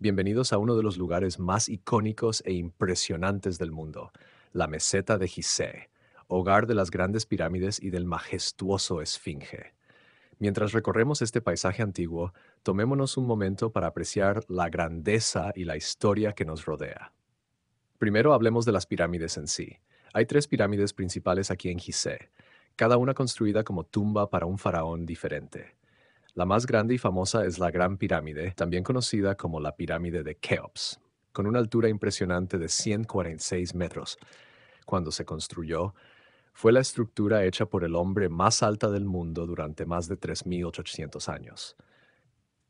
Bienvenidos a uno de los lugares más icónicos e impresionantes del mundo, la meseta de Gizeh, hogar de las grandes pirámides y del majestuoso Esfinge. Mientras recorremos este paisaje antiguo, tomémonos un momento para apreciar la grandeza y la historia que nos rodea. Primero hablemos de las pirámides en sí. Hay tres pirámides principales aquí en Gizeh, cada una construida como tumba para un faraón diferente. La más grande y famosa es la Gran Pirámide, también conocida como la Pirámide de Keops, con una altura impresionante de 146 metros. Cuando se construyó, fue la estructura hecha por el hombre más alta del mundo durante más de 3.800 años.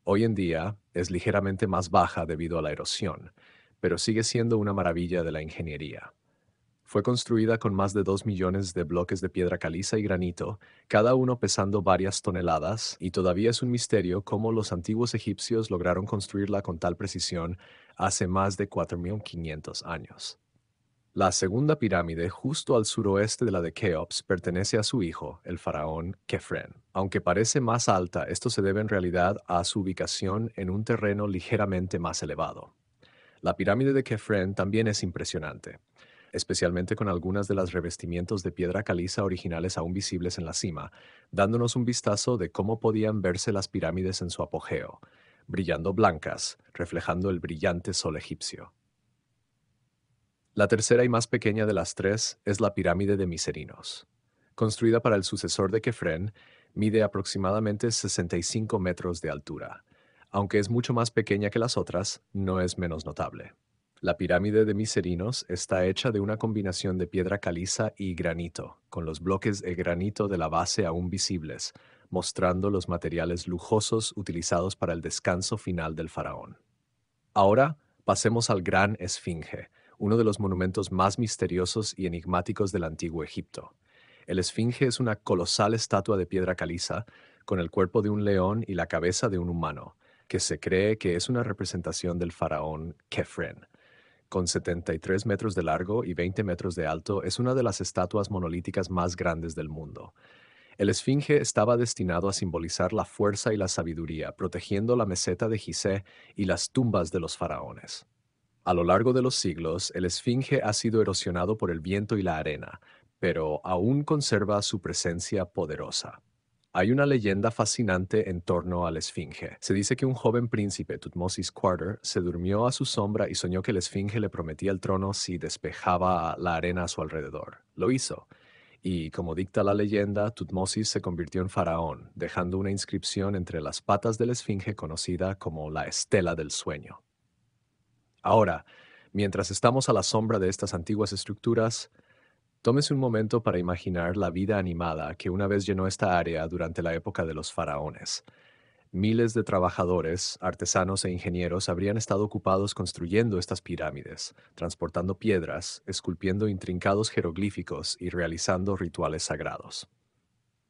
Hoy en día es ligeramente más baja debido a la erosión, pero sigue siendo una maravilla de la ingeniería. Fue construida con más de dos millones de bloques de piedra caliza y granito, cada uno pesando varias toneladas, y todavía es un misterio cómo los antiguos egipcios lograron construirla con tal precisión hace más de 4.500 años. La segunda pirámide, justo al suroeste de la de Keops, pertenece a su hijo, el faraón Kefren. Aunque parece más alta, esto se debe en realidad a su ubicación en un terreno ligeramente más elevado. La pirámide de Kefren también es impresionante especialmente con algunas de las revestimientos de piedra caliza originales aún visibles en la cima, dándonos un vistazo de cómo podían verse las pirámides en su apogeo, brillando blancas, reflejando el brillante sol egipcio. La tercera y más pequeña de las tres es la pirámide de Miserinos. Construida para el sucesor de Kefren, mide aproximadamente 65 metros de altura. Aunque es mucho más pequeña que las otras, no es menos notable. La pirámide de Miserinos está hecha de una combinación de piedra caliza y granito, con los bloques de granito de la base aún visibles, mostrando los materiales lujosos utilizados para el descanso final del faraón. Ahora pasemos al Gran Esfinge, uno de los monumentos más misteriosos y enigmáticos del antiguo Egipto. El Esfinge es una colosal estatua de piedra caliza, con el cuerpo de un león y la cabeza de un humano, que se cree que es una representación del faraón Kefren, con 73 metros de largo y 20 metros de alto, es una de las estatuas monolíticas más grandes del mundo. El esfinge estaba destinado a simbolizar la fuerza y la sabiduría, protegiendo la meseta de Gizeh y las tumbas de los faraones. A lo largo de los siglos, el esfinge ha sido erosionado por el viento y la arena, pero aún conserva su presencia poderosa. Hay una leyenda fascinante en torno a la Esfinge. Se dice que un joven príncipe, Tutmosis IV, se durmió a su sombra y soñó que el Esfinge le prometía el trono si despejaba la arena a su alrededor. Lo hizo. Y como dicta la leyenda, Tutmosis se convirtió en faraón, dejando una inscripción entre las patas de la Esfinge conocida como la Estela del Sueño. Ahora, mientras estamos a la sombra de estas antiguas estructuras, Tómese un momento para imaginar la vida animada que una vez llenó esta área durante la época de los faraones. Miles de trabajadores, artesanos e ingenieros habrían estado ocupados construyendo estas pirámides, transportando piedras, esculpiendo intrincados jeroglíficos y realizando rituales sagrados.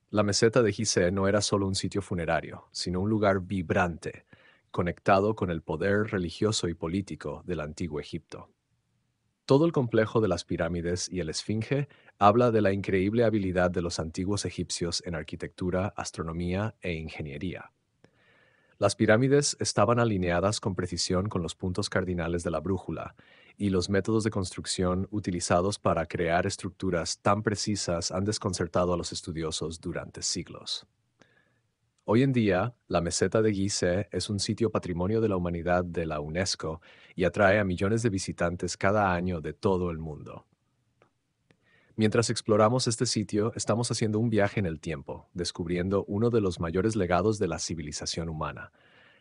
La meseta de Gizeh no era solo un sitio funerario, sino un lugar vibrante, conectado con el poder religioso y político del antiguo Egipto. Todo el complejo de las pirámides y el Esfinge habla de la increíble habilidad de los antiguos egipcios en arquitectura, astronomía e ingeniería. Las pirámides estaban alineadas con precisión con los puntos cardinales de la brújula y los métodos de construcción utilizados para crear estructuras tan precisas han desconcertado a los estudiosos durante siglos. Hoy en día, la meseta de Gizeh es un sitio patrimonio de la humanidad de la UNESCO y atrae a millones de visitantes cada año de todo el mundo. Mientras exploramos este sitio, estamos haciendo un viaje en el tiempo, descubriendo uno de los mayores legados de la civilización humana.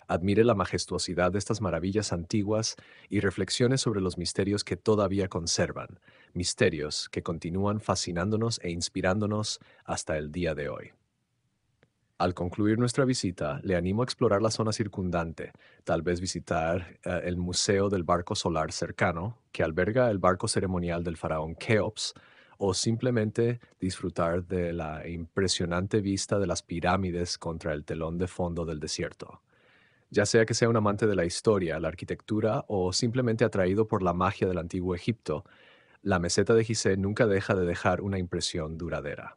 Admire la majestuosidad de estas maravillas antiguas y reflexione sobre los misterios que todavía conservan, misterios que continúan fascinándonos e inspirándonos hasta el día de hoy. Al concluir nuestra visita, le animo a explorar la zona circundante, tal vez visitar eh, el Museo del Barco Solar cercano, que alberga el barco ceremonial del faraón Keops, o simplemente disfrutar de la impresionante vista de las pirámides contra el telón de fondo del desierto. Ya sea que sea un amante de la historia, la arquitectura o simplemente atraído por la magia del antiguo Egipto, la meseta de Gizeh nunca deja de dejar una impresión duradera.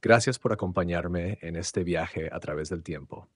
Gracias por acompañarme en este viaje a través del tiempo.